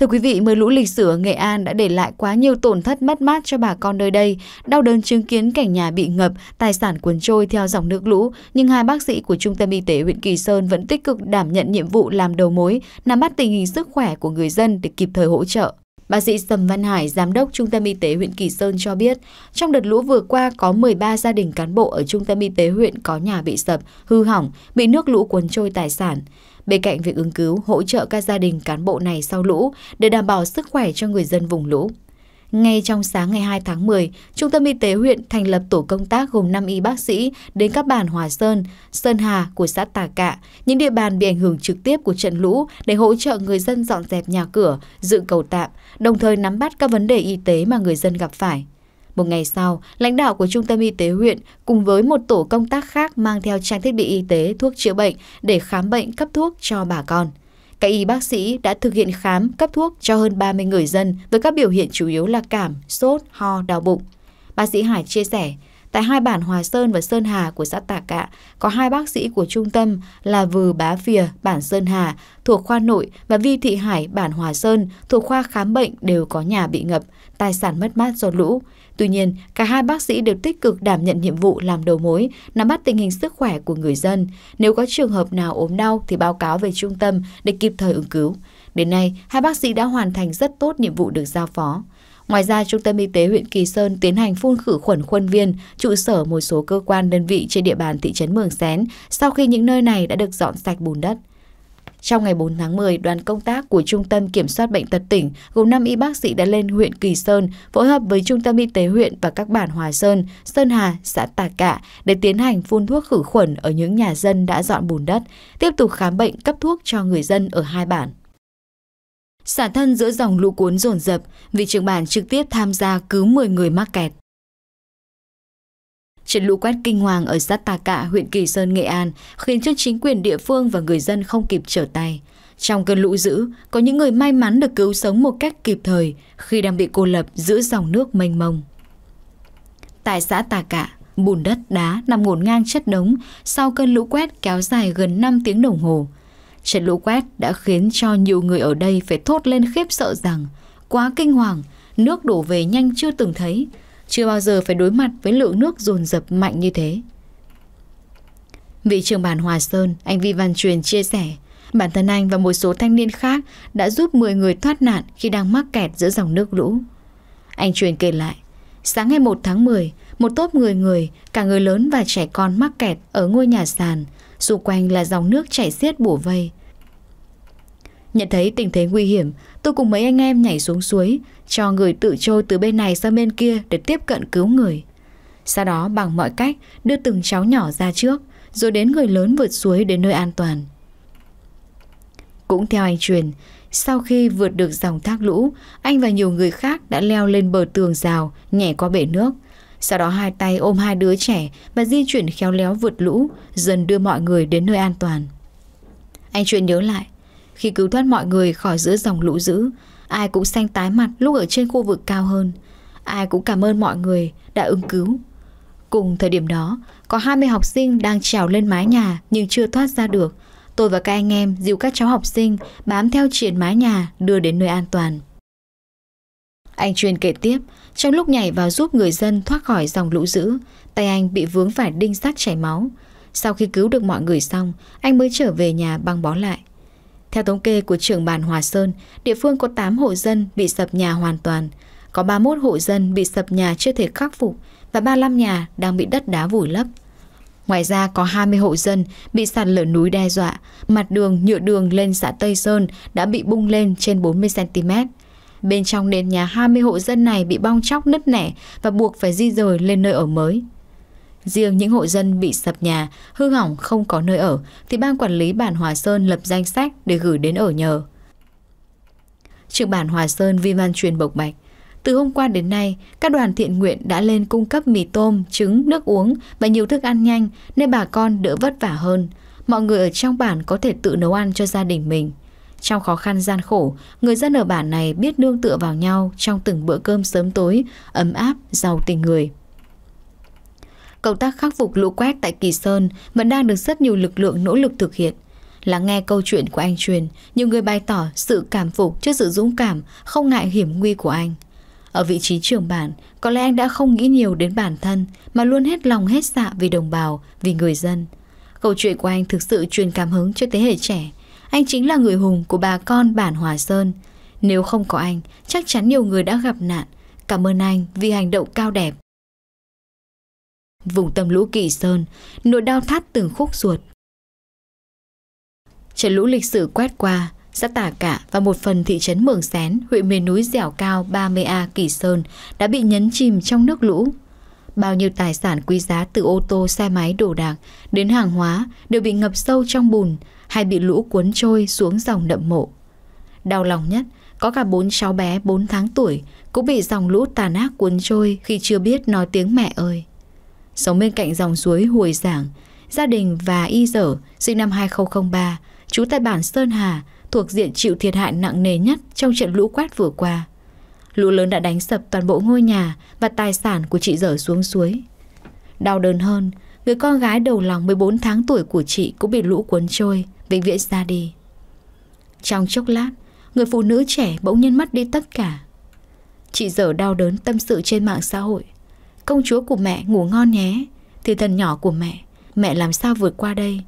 Thưa quý vị, mưa lũ lịch sử ở Nghệ An đã để lại quá nhiều tổn thất mất mát cho bà con nơi đây. Đau đớn chứng kiến cảnh nhà bị ngập, tài sản cuốn trôi theo dòng nước lũ. Nhưng hai bác sĩ của Trung tâm Y tế huyện Kỳ Sơn vẫn tích cực đảm nhận nhiệm vụ làm đầu mối, nắm bắt tình hình sức khỏe của người dân để kịp thời hỗ trợ. Bác sĩ Sầm Văn Hải, Giám đốc Trung tâm Y tế huyện Kỳ Sơn cho biết, trong đợt lũ vừa qua có 13 gia đình cán bộ ở Trung tâm Y tế huyện có nhà bị sập, hư hỏng, bị nước lũ cuốn trôi tài sản. Bên cạnh việc ứng cứu, hỗ trợ các gia đình cán bộ này sau lũ để đảm bảo sức khỏe cho người dân vùng lũ. Ngay trong sáng ngày 2 tháng 10, Trung tâm Y tế huyện thành lập tổ công tác gồm 5 y bác sĩ đến các bản Hòa Sơn, Sơn Hà của xã Tà Cạ, những địa bàn bị ảnh hưởng trực tiếp của trận lũ để hỗ trợ người dân dọn dẹp nhà cửa, dựng cầu tạm, đồng thời nắm bắt các vấn đề y tế mà người dân gặp phải. Một ngày sau, lãnh đạo của trung tâm y tế huyện cùng với một tổ công tác khác mang theo trang thiết bị y tế, thuốc chữa bệnh để khám bệnh cấp thuốc cho bà con. Các y bác sĩ đã thực hiện khám cấp thuốc cho hơn 30 người dân với các biểu hiện chủ yếu là cảm, sốt, ho, đau bụng. Bác sĩ Hải chia sẻ, Tại hai bản Hòa Sơn và Sơn Hà của xã Tà Cạ, có hai bác sĩ của trung tâm là Vừ Bá Phìa, bản Sơn Hà, thuộc khoa nội và Vi Thị Hải, bản Hòa Sơn, thuộc khoa khám bệnh đều có nhà bị ngập, tài sản mất mát do lũ. Tuy nhiên, cả hai bác sĩ đều tích cực đảm nhận nhiệm vụ làm đầu mối, nắm bắt tình hình sức khỏe của người dân. Nếu có trường hợp nào ốm đau thì báo cáo về trung tâm để kịp thời ứng cứu. Đến nay, hai bác sĩ đã hoàn thành rất tốt nhiệm vụ được giao phó. Ngoài ra, Trung tâm Y tế huyện Kỳ Sơn tiến hành phun khử khuẩn khuôn viên, trụ sở một số cơ quan đơn vị trên địa bàn thị trấn Mường Xén sau khi những nơi này đã được dọn sạch bùn đất. Trong ngày 4 tháng 10, đoàn công tác của Trung tâm Kiểm soát Bệnh tật tỉnh gồm 5 y bác sĩ đã lên huyện Kỳ Sơn phối hợp với Trung tâm Y tế huyện và các bản Hòa Sơn, Sơn Hà, xã Tà Cạ để tiến hành phun thuốc khử khuẩn ở những nhà dân đã dọn bùn đất, tiếp tục khám bệnh cấp thuốc cho người dân ở hai bản xả thân giữa dòng lũ cuốn dồn dập, vì trưởng bản trực tiếp tham gia cứu 10 người mắc kẹt. Trận lũ quét kinh hoàng ở sát Tà Cạ, huyện Kỳ Sơn, Nghệ An khiến cho chính quyền địa phương và người dân không kịp trở tay. Trong cơn lũ dữ, có những người may mắn được cứu sống một cách kịp thời khi đang bị cô lập giữa dòng nước mênh mông. Tại xã Tà Cạ, bùn đất đá nằm ngổn ngang chất đống sau cơn lũ quét kéo dài gần 5 tiếng đồng hồ. Trận lũ quét đã khiến cho nhiều người ở đây phải thốt lên khiếp sợ rằng quá kinh hoàng, nước đổ về nhanh chưa từng thấy, chưa bao giờ phải đối mặt với lượng nước dồn dập mạnh như thế. Vị trưởng bản Hòa Sơn, anh Vi Văn Truyền chia sẻ, bản thân anh và một số thanh niên khác đã giúp 10 người thoát nạn khi đang mắc kẹt giữa dòng nước lũ. Anh Truyền kể lại, sáng ngày 1 tháng 10, một tốp người người, cả người lớn và trẻ con mắc kẹt ở ngôi nhà sàn, xung quanh là dòng nước chảy xiết bủa vây. Nhận thấy tình thế nguy hiểm, tôi cùng mấy anh em nhảy xuống suối, cho người tự trôi từ bên này sang bên kia để tiếp cận cứu người. Sau đó bằng mọi cách đưa từng cháu nhỏ ra trước, rồi đến người lớn vượt suối đến nơi an toàn. Cũng theo anh truyền, sau khi vượt được dòng thác lũ, anh và nhiều người khác đã leo lên bờ tường rào, nhảy qua bể nước – sau đó hai tay ôm hai đứa trẻ và di chuyển khéo léo vượt lũ, dần đưa mọi người đến nơi an toàn. Anh chuyện nhớ lại, khi cứu thoát mọi người khỏi giữa dòng lũ dữ, ai cũng xanh tái mặt lúc ở trên khu vực cao hơn. Ai cũng cảm ơn mọi người đã ứng cứu. Cùng thời điểm đó, có 20 học sinh đang trèo lên mái nhà nhưng chưa thoát ra được. Tôi và các anh em dìu các cháu học sinh bám theo triển mái nhà đưa đến nơi an toàn. Anh truyền kể tiếp, trong lúc nhảy vào giúp người dân thoát khỏi dòng lũ dữ, tay anh bị vướng phải đinh sắt chảy máu. Sau khi cứu được mọi người xong, anh mới trở về nhà băng bó lại. Theo thống kê của trưởng bàn Hòa Sơn, địa phương có 8 hộ dân bị sập nhà hoàn toàn, có 31 hộ dân bị sập nhà chưa thể khắc phục và 35 nhà đang bị đất đá vùi lấp. Ngoài ra có 20 hộ dân bị sạt lở núi đe dọa, mặt đường nhựa đường lên xã Tây Sơn đã bị bung lên trên 40 cm. Bên trong nền nhà 20 hộ dân này bị bong chóc nứt nẻ và buộc phải di rời lên nơi ở mới. Riêng những hộ dân bị sập nhà, hư hỏng không có nơi ở thì ban quản lý bản Hòa Sơn lập danh sách để gửi đến ở nhờ. Trưởng bản Hòa Sơn Vi Văn truyền bộc bạch, từ hôm qua đến nay, các đoàn thiện nguyện đã lên cung cấp mì tôm, trứng, nước uống và nhiều thức ăn nhanh nên bà con đỡ vất vả hơn. Mọi người ở trong bản có thể tự nấu ăn cho gia đình mình. Trong khó khăn gian khổ, người dân ở bản này biết nương tựa vào nhau trong từng bữa cơm sớm tối, ấm áp, giàu tình người. Công tác khắc phục lũ quét tại Kỳ Sơn vẫn đang được rất nhiều lực lượng nỗ lực thực hiện. Lắng nghe câu chuyện của anh Truyền, nhiều người bày tỏ sự cảm phục trước sự dũng cảm, không ngại hiểm nguy của anh. Ở vị trí trưởng bản, có lẽ anh đã không nghĩ nhiều đến bản thân mà luôn hết lòng hết dạ vì đồng bào, vì người dân. Câu chuyện của anh thực sự truyền cảm hứng cho thế hệ trẻ, anh chính là người hùng của bà con bản Hòa Sơn. Nếu không có anh, chắc chắn nhiều người đã gặp nạn. Cảm ơn anh vì hành động cao đẹp. Vùng tâm lũ Kỳ Sơn, nỗi đau thắt từng khúc ruột. Trận lũ lịch sử quét qua, xã Tả Cả và một phần thị trấn Mường Xén, huyện miền núi dẻo cao 30A Kỳ Sơn đã bị nhấn chìm trong nước lũ. Bao nhiêu tài sản quý giá từ ô tô, xe máy, đồ đạc đến hàng hóa đều bị ngập sâu trong bùn hay bị lũ cuốn trôi xuống dòng đậm mộ. Đau lòng nhất, có cả bốn cháu bé 4 tháng tuổi cũng bị dòng lũ tàn ác cuốn trôi khi chưa biết nói tiếng mẹ ơi. Sống bên cạnh dòng suối Hồi Giảng, gia đình và Y Dở sinh năm 2003, trú tại bản Sơn Hà, thuộc diện chịu thiệt hại nặng nề nhất trong trận lũ quét vừa qua. Lũ lớn đã đánh sập toàn bộ ngôi nhà và tài sản của chị dở xuống suối. Đau đớn hơn, người con gái đầu lòng 14 tháng tuổi của chị cũng bị lũ cuốn trôi, vĩnh viện ra đi. Trong chốc lát, người phụ nữ trẻ bỗng nhiên mất đi tất cả. Chị dở đau đớn tâm sự trên mạng xã hội. Công chúa của mẹ ngủ ngon nhé, thì thần nhỏ của mẹ, mẹ làm sao vượt qua đây?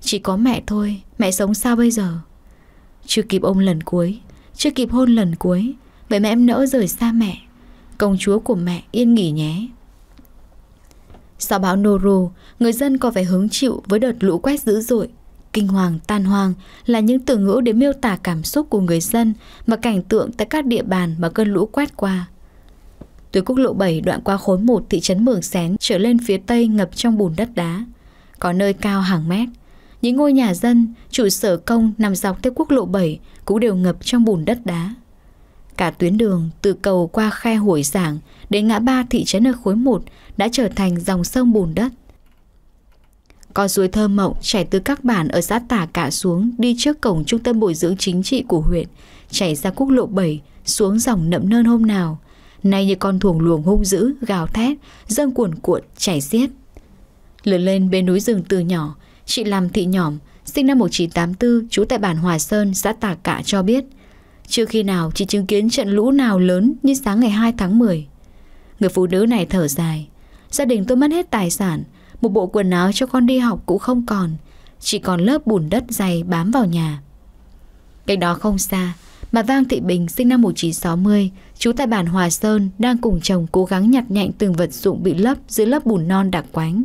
Chỉ có mẹ thôi, mẹ sống sao bây giờ? Chưa kịp ôm lần cuối, chưa kịp hôn lần cuối, Vậy mà em nỡ rời xa mẹ Công chúa của mẹ yên nghỉ nhé Sau bão Noru Người dân có vẻ hứng chịu với đợt lũ quét dữ dội Kinh hoàng tan hoang Là những từ ngữ để miêu tả cảm xúc của người dân Và cảnh tượng tại các địa bàn mà cơn lũ quét qua Tuyến quốc lộ 7 đoạn qua khối 1 thị trấn Mường Xén trở lên phía tây ngập trong bùn đất đá. Có nơi cao hàng mét. Những ngôi nhà dân, trụ sở công nằm dọc theo quốc lộ 7 cũng đều ngập trong bùn đất đá. Cả tuyến đường từ cầu qua khe hủi giảng đến ngã ba thị trấn ở khối 1 đã trở thành dòng sông bùn đất. Con suối thơ mộng chảy từ các bản ở xã Tả Cả xuống đi trước cổng trung tâm bồi dưỡng chính trị của huyện, chảy ra quốc lộ 7 xuống dòng nậm nơn hôm nào. Nay như con thuồng luồng hung dữ, gào thét, dâng cuồn cuộn, chảy xiết. Lớn lên bên núi rừng từ nhỏ, chị làm thị nhỏm, sinh năm 1984, trú tại bản Hòa Sơn, xã Tà Cả cho biết – chưa khi nào chị chứng kiến trận lũ nào lớn như sáng ngày 2 tháng 10. Người phụ nữ này thở dài. Gia đình tôi mất hết tài sản, một bộ quần áo cho con đi học cũng không còn, chỉ còn lớp bùn đất dày bám vào nhà. Cách đó không xa, bà Vang Thị Bình sinh năm 1960, trú tại bản Hòa Sơn đang cùng chồng cố gắng nhặt nhạnh từng vật dụng bị lấp dưới lớp bùn non đặc quánh.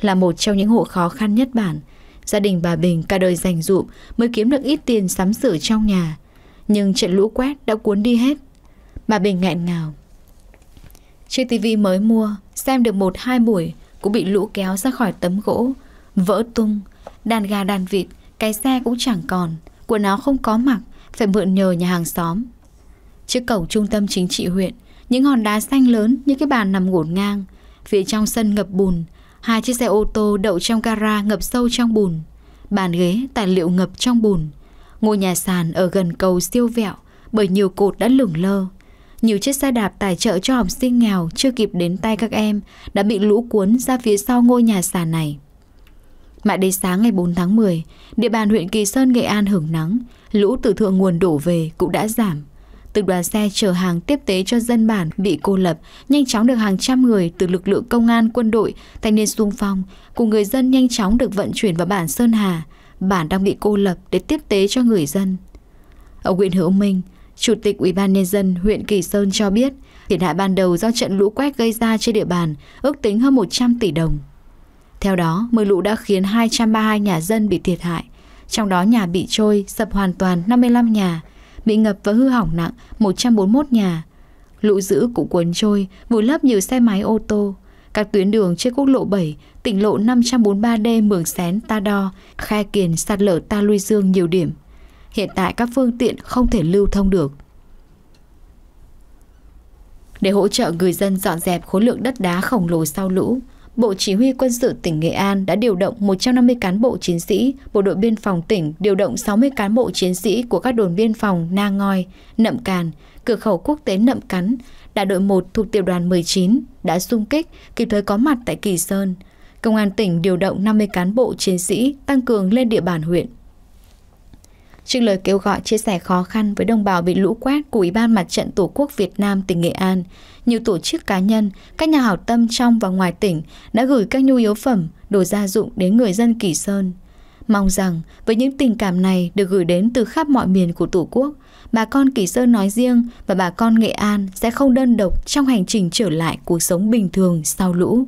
Là một trong những hộ khó khăn nhất bản, gia đình bà Bình cả đời dành dụm mới kiếm được ít tiền sắm sửa trong nhà, nhưng trận lũ quét đã cuốn đi hết Bà Bình nghẹn ngào Chiếc tivi mới mua Xem được một hai buổi Cũng bị lũ kéo ra khỏi tấm gỗ Vỡ tung Đàn gà đàn vịt Cái xe cũng chẳng còn Quần áo không có mặc Phải mượn nhờ nhà hàng xóm Trước cổng trung tâm chính trị huyện Những hòn đá xanh lớn như cái bàn nằm ngổn ngang Phía trong sân ngập bùn Hai chiếc xe ô tô đậu trong gara ngập sâu trong bùn Bàn ghế, tài liệu ngập trong bùn Ngôi nhà sàn ở gần cầu siêu vẹo bởi nhiều cột đã lửng lơ. Nhiều chiếc xe đạp tài trợ cho học sinh nghèo chưa kịp đến tay các em đã bị lũ cuốn ra phía sau ngôi nhà sàn này. Mãi đến sáng ngày 4 tháng 10, địa bàn huyện Kỳ Sơn, Nghệ An hưởng nắng, lũ từ thượng nguồn đổ về cũng đã giảm. Từ đoàn xe chở hàng tiếp tế cho dân bản bị cô lập, nhanh chóng được hàng trăm người từ lực lượng công an, quân đội, thanh niên sung phong, cùng người dân nhanh chóng được vận chuyển vào bản Sơn Hà, bản đang bị cô lập để tiếp tế cho người dân. Ông Nguyễn Hữu Minh, Chủ tịch ủy ban nhân dân huyện Kỳ Sơn cho biết, thiệt hại ban đầu do trận lũ quét gây ra trên địa bàn ước tính hơn 100 tỷ đồng. Theo đó, mưa lũ đã khiến 232 nhà dân bị thiệt hại, trong đó nhà bị trôi, sập hoàn toàn 55 nhà, bị ngập và hư hỏng nặng 141 nhà. Lũ dữ cũng cuốn trôi, vùi lấp nhiều xe máy ô tô, các tuyến đường trên quốc lộ 7, tỉnh lộ 543D Mường Xén, Ta Đo, khe Kiền sạt lở Ta Luy Dương nhiều điểm. Hiện tại các phương tiện không thể lưu thông được. Để hỗ trợ người dân dọn dẹp khối lượng đất đá khổng lồ sau lũ, Bộ Chỉ huy Quân sự tỉnh Nghệ An đã điều động 150 cán bộ chiến sĩ, Bộ đội biên phòng tỉnh điều động 60 cán bộ chiến sĩ của các đồn biên phòng Na Ngoi, Nậm Càn, cửa khẩu quốc tế Nậm Cắn, đại đội 1 thuộc tiểu đoàn 19 đã xung kích, kịp thời có mặt tại Kỳ Sơn. Công an tỉnh điều động 50 cán bộ chiến sĩ tăng cường lên địa bàn huyện. Trước lời kêu gọi chia sẻ khó khăn với đồng bào bị lũ quét của Ủy ban Mặt trận Tổ quốc Việt Nam tỉnh Nghệ An, nhiều tổ chức cá nhân, các nhà hảo tâm trong và ngoài tỉnh đã gửi các nhu yếu phẩm, đồ gia dụng đến người dân Kỳ Sơn. Mong rằng với những tình cảm này được gửi đến từ khắp mọi miền của Tổ quốc, bà con Kỳ Sơn nói riêng và bà con Nghệ An sẽ không đơn độc trong hành trình trở lại cuộc sống bình thường sau lũ.